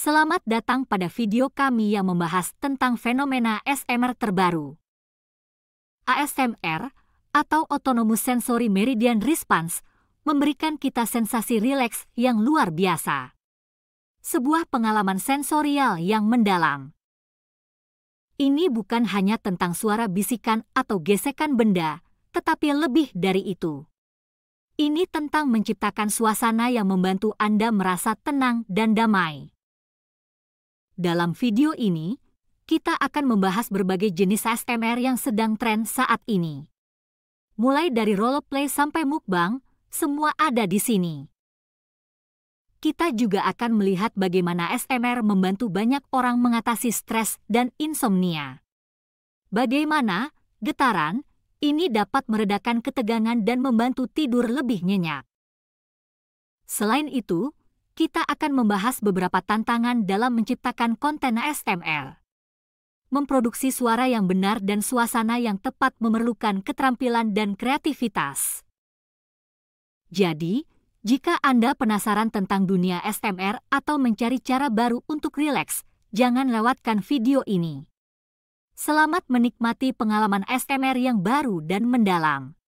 Selamat datang pada video kami yang membahas tentang fenomena ASMR terbaru. ASMR atau Autonomous Sensory Meridian Response memberikan kita sensasi rileks yang luar biasa. Sebuah pengalaman sensorial yang mendalam. Ini bukan hanya tentang suara bisikan atau gesekan benda, tetapi lebih dari itu. Ini tentang menciptakan suasana yang membantu Anda merasa tenang dan damai. Dalam video ini, kita akan membahas berbagai jenis ASMR yang sedang tren saat ini. Mulai dari roleplay sampai mukbang, semua ada di sini. Kita juga akan melihat bagaimana ASMR membantu banyak orang mengatasi stres dan insomnia. Bagaimana getaran ini dapat meredakan ketegangan dan membantu tidur lebih nyenyak. Selain itu, kita akan membahas beberapa tantangan dalam menciptakan konten ASMR. Memproduksi suara yang benar dan suasana yang tepat memerlukan keterampilan dan kreativitas. Jadi, jika Anda penasaran tentang dunia ASMR atau mencari cara baru untuk rileks, jangan lewatkan video ini. Selamat menikmati pengalaman ASMR yang baru dan mendalam.